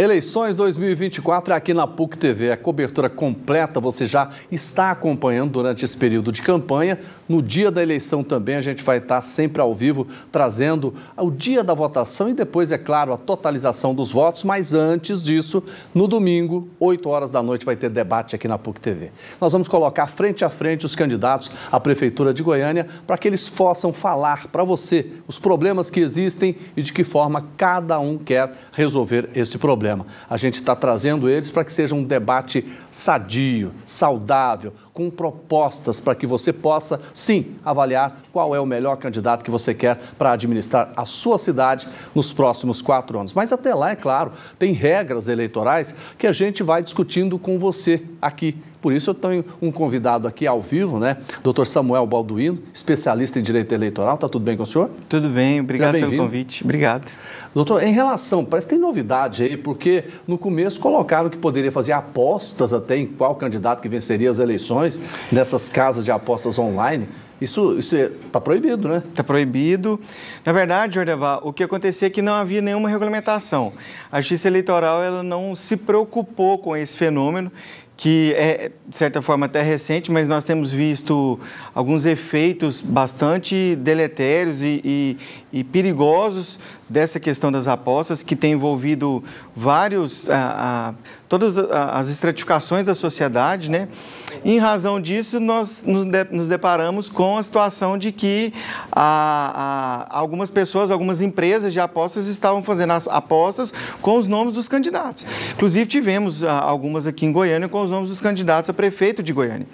Eleições 2024 é aqui na PUC TV. A cobertura completa você já está acompanhando durante esse período de campanha. No dia da eleição também a gente vai estar sempre ao vivo trazendo o dia da votação e depois, é claro, a totalização dos votos. Mas antes disso, no domingo, 8 horas da noite, vai ter debate aqui na PUC TV. Nós vamos colocar frente a frente os candidatos à Prefeitura de Goiânia para que eles possam falar para você os problemas que existem e de que forma cada um quer resolver esse problema problema. A gente está trazendo eles para que seja um debate sadio, saudável, com propostas para que você possa, sim, avaliar qual é o melhor candidato que você quer para administrar a sua cidade nos próximos quatro anos. Mas até lá, é claro, tem regras eleitorais que a gente vai discutindo com você aqui. Por isso eu tenho um convidado aqui ao vivo, né? Dr. Samuel Balduino, especialista em direito eleitoral. Tá tudo bem com o senhor? Tudo bem, obrigado pelo convite. Obrigado. Doutor, em relação, parece que tem novidade aí, porque no começo colocaram que poderia fazer apostas até em qual candidato que venceria as eleições operações dessas casas de apostas online, isso está é, proibido, né? Está proibido. Na verdade, Jordeva, o que acontecia é que não havia nenhuma regulamentação. A Justiça Eleitoral ela não se preocupou com esse fenômeno, que é, de certa forma, até recente, mas nós temos visto alguns efeitos bastante deletérios e, e, e perigosos dessa questão das apostas, que tem envolvido vários, ah, ah, a, a, todas as estratificações da sociedade, né? em razão disso, nós nos, deparamos com a situação de que a, algumas pessoas, algumas empresas de apostas estavam fazendo as apostas com os nomes dos candidatos. Inclusive, tivemos ah, algumas aqui em Goiânia com os nomes dos candidatos a prefeito de Goiânia.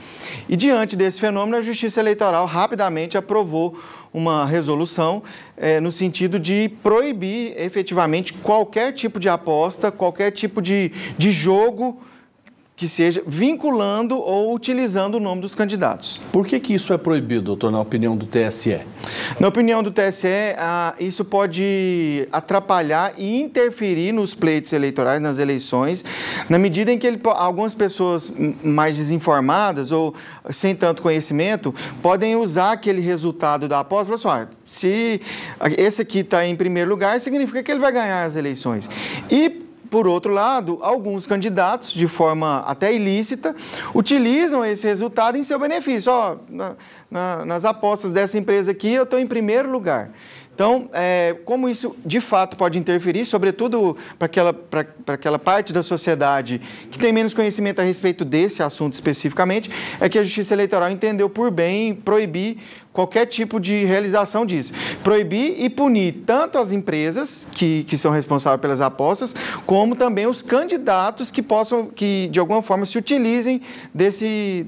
E, diante desse fenômeno, a Justiça Eleitoral rapidamente aprovou uma resolução é, no sentido de proibir efetivamente qualquer tipo de aposta, qualquer tipo de, de jogo que seja vinculando ou utilizando o nome dos candidatos. Por que, que isso é proibido, doutor, na opinião do TSE? Na opinião do TSE, isso pode atrapalhar e interferir nos pleitos eleitorais, nas eleições, na medida em que ele, algumas pessoas mais desinformadas ou sem tanto conhecimento podem usar aquele resultado da aposta e falar assim, ah, se esse aqui está em primeiro lugar, significa que ele vai ganhar as eleições. E por outro lado, alguns candidatos, de forma até ilícita, utilizam esse resultado em seu benefício. Ó, na, na, nas apostas dessa empresa aqui, eu estou em primeiro lugar. Então, é, como isso de fato pode interferir, sobretudo para aquela, aquela parte da sociedade que tem menos conhecimento a respeito desse assunto especificamente, é que a Justiça Eleitoral entendeu por bem proibir qualquer tipo de realização disso. Proibir e punir tanto as empresas que, que são responsáveis pelas apostas, como também os candidatos que possam, que de alguma forma se utilizem desse,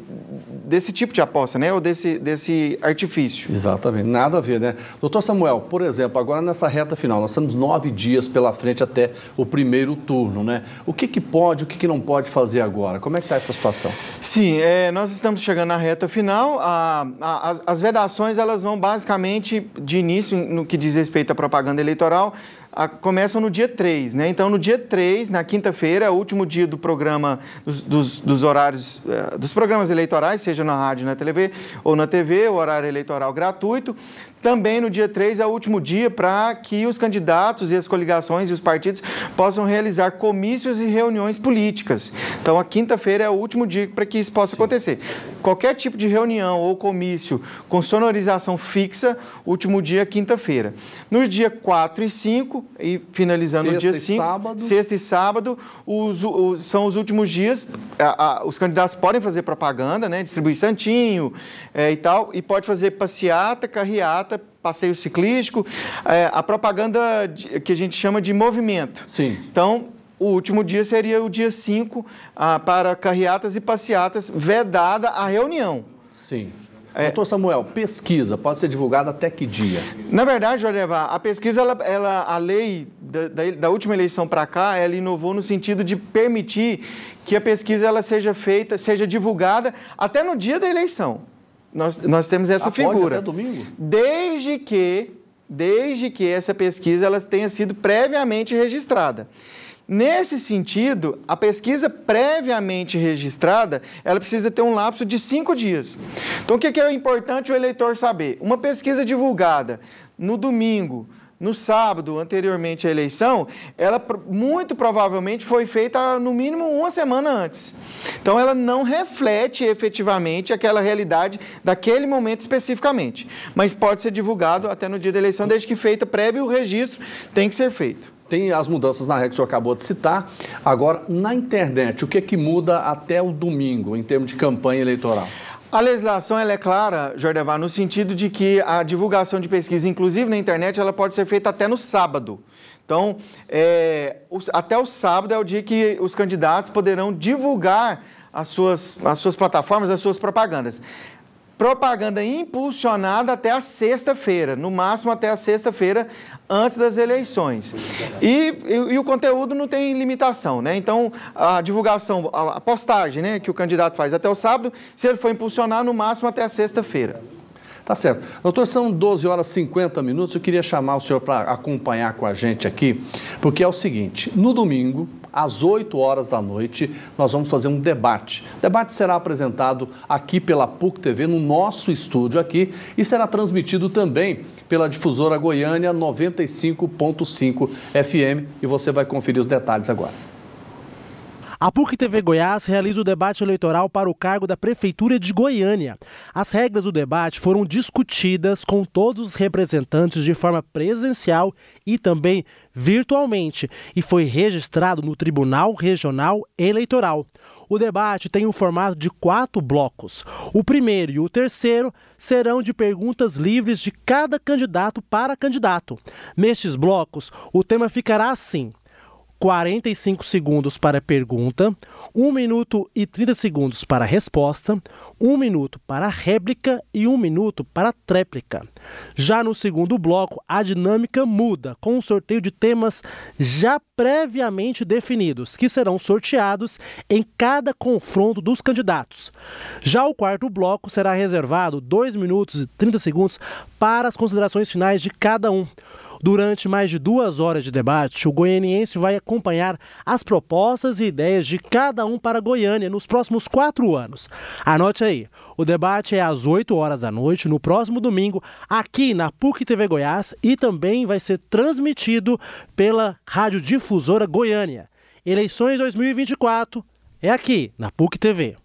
desse tipo de aposta, né? Ou desse, desse artifício. Exatamente, nada a ver, né? Doutor Samuel, por exemplo, agora nessa reta final, nós temos nove dias pela frente até o primeiro turno, né? O que, que pode, o que, que não pode fazer agora? Como é que está essa situação? Sim, é, nós estamos chegando na reta final. A, a, as, as vedações, elas vão basicamente, de início, no que diz respeito à propaganda eleitoral, a, começam no dia 3, né? Então, no dia 3, na quinta-feira, é o último dia do programa, dos, dos, dos, horários, eh, dos programas eleitorais, seja na rádio, na TV ou na TV, o horário eleitoral gratuito. Também no dia 3 é o último dia para que os candidatos e as coligações e os partidos possam realizar comícios e reuniões políticas. Então, a quinta-feira é o último dia para que isso possa acontecer. Qualquer tipo de reunião ou comício com sonorização fixa, último dia, quinta-feira. Nos dias 4 e 5, e finalizando sexta o dia 5, sexta e sábado, os, os, são os últimos dias, a, a, os candidatos podem fazer propaganda, né, distribuir santinho é, e tal, e pode fazer passeata, carreata, bicicleta, é passeio ciclístico, é, a propaganda de, que a gente chama de movimento. Sim. Então, o último dia seria o dia 5 ah, para carreatas e passeatas, vedada a reunião. Sim. É, Doutor Samuel, pesquisa pode ser divulgada até que dia? Na verdade, Jordeva, a pesquisa, ela, ela a lei da, da, da última eleição para cá, ela inovou no sentido de permitir que a pesquisa ela seja feita, seja divulgada até no dia da eleição nós, nós temos essa figura. Até domingo? Desde que, desde que essa pesquisa ela tenha sido previamente registrada. Nesse sentido, a pesquisa previamente registrada, ela precisa ter um lapso de cinco dias. Então, o que é importante o eleitor saber? Uma pesquisa divulgada no domingo, no sábado, anteriormente à eleição, ela muito provavelmente foi feita no mínimo uma semana antes. Então, ela não reflete efetivamente aquela realidade daquele momento especificamente, mas pode ser divulgado até no dia da eleição, desde que feita prévio registro, tem que ser feito. Tem as mudanças na regra que o senhor acabou de citar. Agora, na internet, o que é que muda até o domingo em termos de campanha eleitoral? A legislação ela é clara, Jordevar, no sentido de que a divulgação de pesquisa, inclusive na internet, ela pode ser feita até no sábado. Então, é, até o sábado é o dia que os candidatos poderão divulgar as suas, as suas plataformas, as suas propagandas propaganda impulsionada até a sexta-feira, no máximo até a sexta-feira antes das eleições. E, e, e, o conteúdo não tem limitação, né? Então, a divulgação, a, a postagem né, que o candidato faz até o sábado, se ele for impulsionar, no máximo até a sexta-feira. Tá certo. Doutor, são 12 horas e 50 minutos. Eu queria chamar o senhor para acompanhar com a gente aqui, porque é o seguinte: no domingo, às 8 horas da noite, nós vamos fazer um debate. O debate será apresentado aqui pela PUC TV, no nosso estúdio aqui, e será transmitido também pela difusora Goiânia 95.5 FM. E você vai conferir os detalhes agora. A PUC TV Goiás realiza o debate eleitoral para o cargo da Prefeitura de Goiânia. As regras do debate foram discutidas com todos os representantes de forma presencial e também virtualmente e foi registrado no Tribunal Regional Eleitoral. O debate tem o um formato de quatro blocos. O primeiro e o terceiro serão de perguntas livres de cada candidato para candidato. Nestes blocos, o tema ficará assim: 45 segundos para pergunta, 1 minuto e 30 segundos para resposta, um minuto para a réplica e um minuto para a tréplica. Já no segundo bloco, a dinâmica muda, com um sorteio de temas já previamente definidos, que serão sorteados em cada confronto dos candidatos. Já o quarto bloco será reservado 2 minutos e 30 segundos para as considerações finais de cada um. Durante mais de duas horas de debate, o goianiense vai acompanhar as propostas e ideias de cada um para Goiânia nos próximos quatro anos. Anote aí. O debate é às 8 horas da noite, no próximo domingo, aqui na PUC TV Goiás e também vai ser transmitido pela Rádio Difusora Goiânia. Eleições 2024 é aqui, na PUC TV.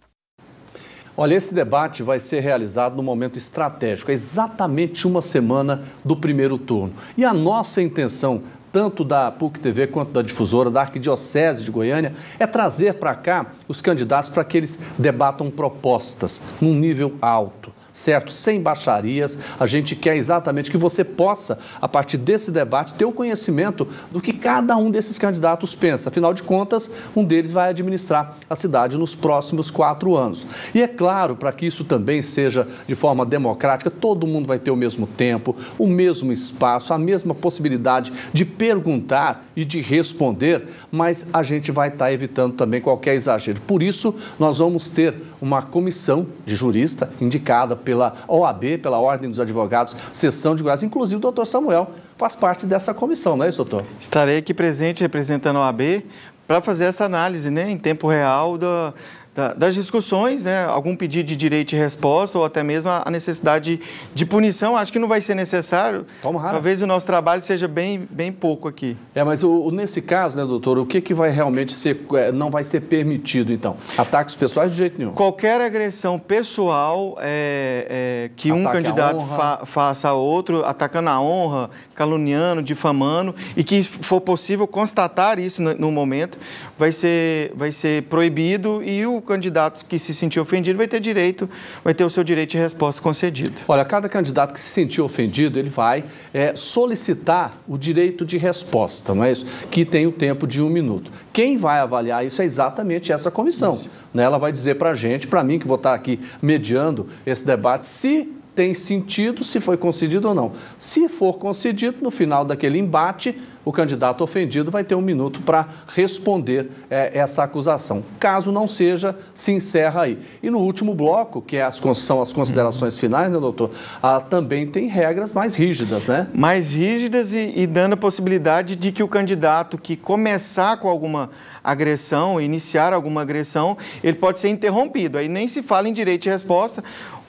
Olha, esse debate vai ser realizado no momento estratégico, exatamente uma semana do primeiro turno. E a nossa intenção tanto da PUC TV quanto da difusora, da Arquidiocese de Goiânia, é trazer para cá os candidatos para que eles debatam propostas num nível alto certo? Sem baixarias. A gente quer exatamente que você possa, a partir desse debate, ter o conhecimento do que cada um desses candidatos pensa. Afinal de contas, um deles vai administrar a cidade nos próximos quatro anos. E é claro, para que isso também seja de forma democrática, todo mundo vai ter o mesmo tempo, o mesmo espaço, a mesma possibilidade de perguntar e de responder, mas a gente vai estar tá evitando também qualquer exagero. Por isso, nós vamos ter uma comissão de jurista indicada pela OAB, pela Ordem dos Advogados, Sessão de Goiás. Inclusive o doutor Samuel faz parte dessa comissão, não é isso, doutor? Estarei aqui presente representando a OAB para fazer essa análise né, em tempo real da, das discussões, né, algum pedido de direito e resposta ou até mesmo a necessidade de punição, acho que não vai ser necessário. Tomara. Talvez o nosso trabalho seja bem, bem pouco aqui. É, mas o, nesse caso, né, doutor, o que, que vai realmente ser, é, não vai ser permitido, então? Ataques pessoais de jeito nenhum? Qualquer agressão pessoal é, é, que Ataque um candidato a fa faça a outro, atacando a honra, caluniando, difamando, e que for possível constatar isso no, no momento, vai ser, vai ser proibido e o candidato que se sentir ofendido vai ter direito, vai ter o seu direito de resposta concedido. Olha, cada candidato que se sentir ofendido, ele vai é, solicitar o direito de resposta, não é isso? Que tem o tempo de um minuto. Quem vai avaliar isso é exatamente essa comissão. Né? Ela vai dizer para a gente, para mim que vou estar aqui mediando esse debate, se tem sentido se foi concedido ou não. Se for concedido, no final daquele embate, o candidato ofendido vai ter um minuto para responder é, essa acusação. Caso não seja, se encerra aí. E no último bloco, que é as, são as considerações finais, né, doutor? Ah, também tem regras mais rígidas, né? Mais rígidas e, e dando a possibilidade de que o candidato que começar com alguma agressão, iniciar alguma agressão, ele pode ser interrompido. Aí nem se fala em direito de resposta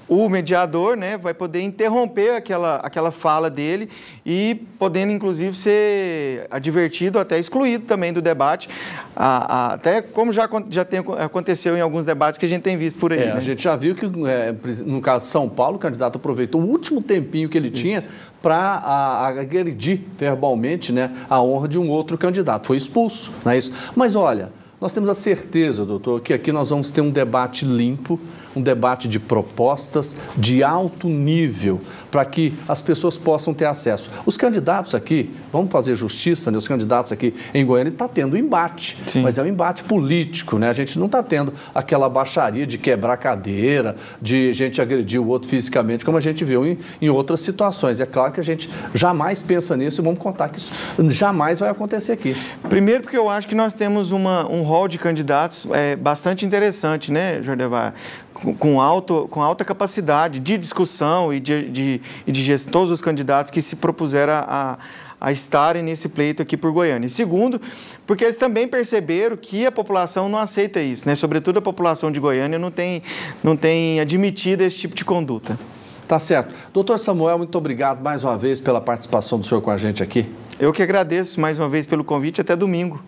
o mediador né, vai poder interromper aquela, aquela fala dele e podendo, inclusive, ser advertido, até excluído também do debate, a, a, até como já, já tem, aconteceu em alguns debates que a gente tem visto por aí. É, né? A gente já viu que, é, no caso de São Paulo, o candidato aproveitou o último tempinho que ele Isso. tinha para agredir verbalmente né, a honra de um outro candidato. Foi expulso, não é isso? Mas olha, nós temos a certeza, doutor, que aqui nós vamos ter um debate limpo, um debate de propostas de alto nível para que as pessoas possam ter acesso. Os candidatos aqui, vamos fazer justiça, né? os candidatos aqui em Goiânia está tendo embate, Sim. mas é um embate político, né? A gente não está tendo aquela baixaria de quebrar cadeira, de gente agredir o outro fisicamente, como a gente viu em, em outras situações. É claro que a gente jamais pensa nisso e vamos contar que isso jamais vai acontecer aqui. Primeiro porque eu acho que nós temos uma, um rol de candidatos é, bastante interessante, né, Jordevar? com, alto, com alta capacidade de discussão e de, de, de gestão, todos os candidatos que se propuseram a, a estarem nesse pleito aqui por Goiânia. E segundo, porque eles também perceberam que a população não aceita isso, né? sobretudo a população de Goiânia não tem, não tem admitido esse tipo de conduta. Tá certo. Doutor Samuel, muito obrigado mais uma vez pela participação do senhor com a gente aqui. Eu que agradeço mais uma vez pelo convite. Até domingo.